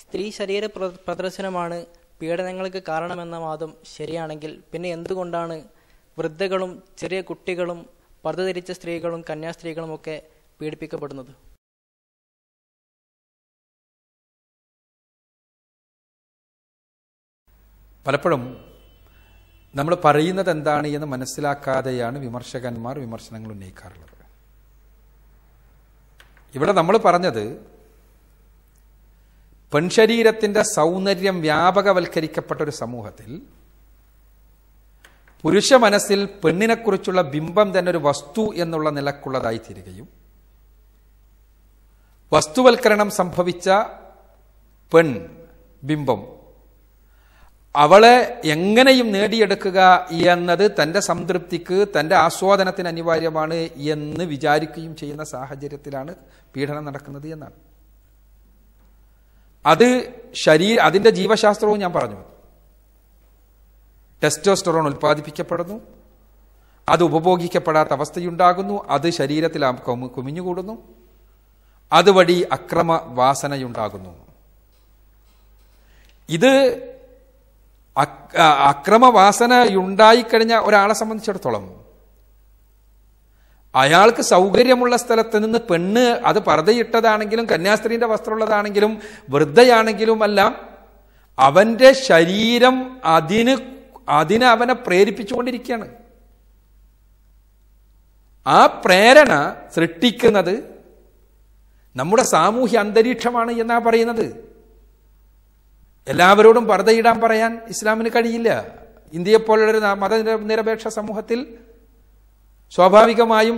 സ്ത്രീ ശരീര പ്രദർശനമാണ് പീഡനങ്ങൾക്ക് കാരണമെന്ന വാദം ശരിയാണെങ്കിൽ പിന്നെ എന്തുകൊണ്ടാണ് വൃദ്ധകളും ചെറിയ കുട്ടികളും പർദ്ധ സ്ത്രീകളും കന്യാസ്ത്രീകളും ഒക്കെ പീഡിപ്പിക്കപ്പെടുന്നത് പലപ്പോഴും നമ്മൾ പറയുന്നത് എന്താണ് എന്ന് മനസ്സിലാക്കാതെയാണ് വിമർശകന്മാർ വിമർശനങ്ങൾ ഉന്നയിക്കാറുള്ളത് ഇവിടെ നമ്മൾ പറഞ്ഞത് പെൺശരീരത്തിൻ്റെ സൗന്ദര്യം വ്യാപകവൽക്കരിക്കപ്പെട്ട ഒരു സമൂഹത്തിൽ പുരുഷ മനസ്സിൽ പെണ്ണിനെക്കുറിച്ചുള്ള ബിംബം തന്നെ ഒരു വസ്തു എന്നുള്ള നിലക്കുള്ളതായി തീരുകയും വസ്തുവൽക്കരണം സംഭവിച്ച പെൺ ബിംബം അവളെ എങ്ങനെയും നേടിയെടുക്കുക എന്നത് തൻ്റെ സംതൃപ്തിക്ക് തൻ്റെ ആസ്വാദനത്തിന് അനിവാര്യമാണ് എന്ന് വിചാരിക്കുകയും ചെയ്യുന്ന സാഹചര്യത്തിലാണ് പീഡനം നടക്കുന്നത് എന്നാണ് അത് ശരീര അതിൻ്റെ ജീവശാസ്ത്രവും ഞാൻ പറഞ്ഞു ടെസ്റ്റോസ്റ്ററോൺ ഉൽപ്പാദിപ്പിക്കപ്പെടുന്നു അത് ഉപഭോഗിക്കപ്പെടാത്ത അവസ്ഥയുണ്ടാകുന്നു അത് ശരീരത്തിൽ കുമിഞ്ഞുകൂടുന്നു അതുവഴി അക്രമ വാസനയുണ്ടാകുന്നു ഇത് അക്രമവാസനയുണ്ടായിക്കഴിഞ്ഞ ഒരാളെ സംബന്ധിച്ചിടത്തോളം അയാൾക്ക് സൗകര്യമുള്ള സ്ഥലത്ത് നിന്ന് പെണ്ണ് അത് പറതയിട്ടതാണെങ്കിലും കന്യാസ്ത്രീന്റെ വസ്ത്രമുള്ളതാണെങ്കിലും വൃദ്ധയാണെങ്കിലും അല്ല അവൻ്റെ ശരീരം അതിന് അതിനെ അവനെ പ്രേരിപ്പിച്ചുകൊണ്ടിരിക്കുകയാണ് ആ പ്രേരണ സൃഷ്ടിക്കുന്നത് നമ്മുടെ സാമൂഹ്യ അന്തരീക്ഷമാണ് എന്നാ പറയുന്നത് എല്ലാവരോടും പറതയിടാൻ പറയാൻ ഇസ്ലാമിന് കഴിയില്ല ഇന്ത്യയെപ്പോലുള്ളൊരു ഒരു മതനിരപേക്ഷ സമൂഹത്തിൽ സ്വാഭാവികമായും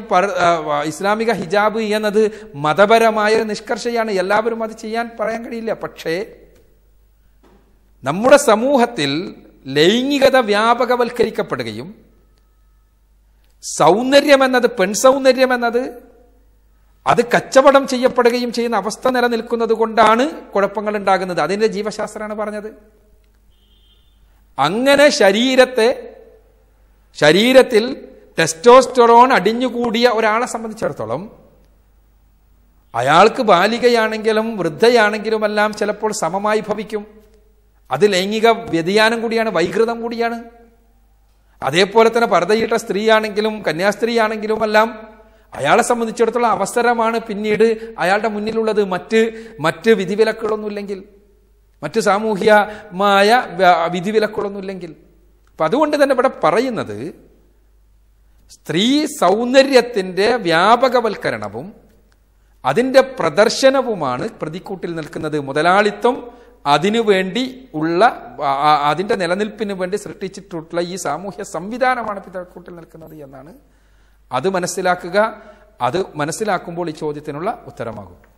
ഇസ്ലാമിക ഹിജാബ് എന്നത് മതപരമായ നിഷ്കർഷയാണ് എല്ലാവരും അത് ചെയ്യാൻ പറയാൻ കഴിയില്ല പക്ഷേ നമ്മുടെ സമൂഹത്തിൽ ലൈംഗികത വ്യാപകവൽക്കരിക്കപ്പെടുകയും സൗന്ദര്യമെന്നത് പെൺസൗന്ദര്യമെന്നത് അത് കച്ചവടം ചെയ്യപ്പെടുകയും ചെയ്യുന്ന അവസ്ഥ നിലനിൽക്കുന്നത് കൊണ്ടാണ് കുഴപ്പങ്ങൾ ഉണ്ടാകുന്നത് അതിൻ്റെ ജീവശാസ്ത്രമാണ് പറഞ്ഞത് അങ്ങനെ ശരീരത്തെ ശരീരത്തിൽ ടെസ്റ്റോസ്റ്ററോൺ അടിഞ്ഞുകൂടിയ ഒരാളെ സംബന്ധിച്ചിടത്തോളം അയാൾക്ക് ബാലികയാണെങ്കിലും വൃദ്ധയാണെങ്കിലും എല്ലാം ചിലപ്പോൾ സമമായി ഭവിക്കും അത് ലൈംഗിക വ്യതിയാനം കൂടിയാണ് വൈകൃതം കൂടിയാണ് അതേപോലെ തന്നെ പർദ്ദയിട്ട സ്ത്രീയാണെങ്കിലും കന്യാസ്ത്രീയാണെങ്കിലും എല്ലാം അയാളെ സംബന്ധിച്ചിടത്തോളം അവസരമാണ് പിന്നീട് അയാളുടെ മുന്നിലുള്ളത് മറ്റ് മറ്റ് വിധിവിലക്കുകളൊന്നുമില്ലെങ്കിൽ മറ്റ് സാമൂഹ്യമായ വിധിവിലക്കുകളൊന്നുമില്ലെങ്കിൽ അപ്പം അതുകൊണ്ട് തന്നെ ഇവിടെ പറയുന്നത് സ്ത്രീ സൗന്ദര്യത്തിൻ്റെ വ്യാപകവൽക്കരണവും അതിൻ്റെ പ്രദർശനവുമാണ് പ്രതിക്കൂട്ടിൽ നിൽക്കുന്നത് മുതലാളിത്തം അതിനുവേണ്ടി ഉള്ള അതിൻ്റെ നിലനിൽപ്പിന് വേണ്ടി സൃഷ്ടിച്ചിട്ടുള്ള ഈ സാമൂഹ്യ സംവിധാനമാണ് പിതാക്കൂട്ടിൽ നിൽക്കുന്നത് എന്നാണ് അത് മനസ്സിലാക്കുക അത് മനസ്സിലാക്കുമ്പോൾ ഈ ചോദ്യത്തിനുള്ള ഉത്തരമാകും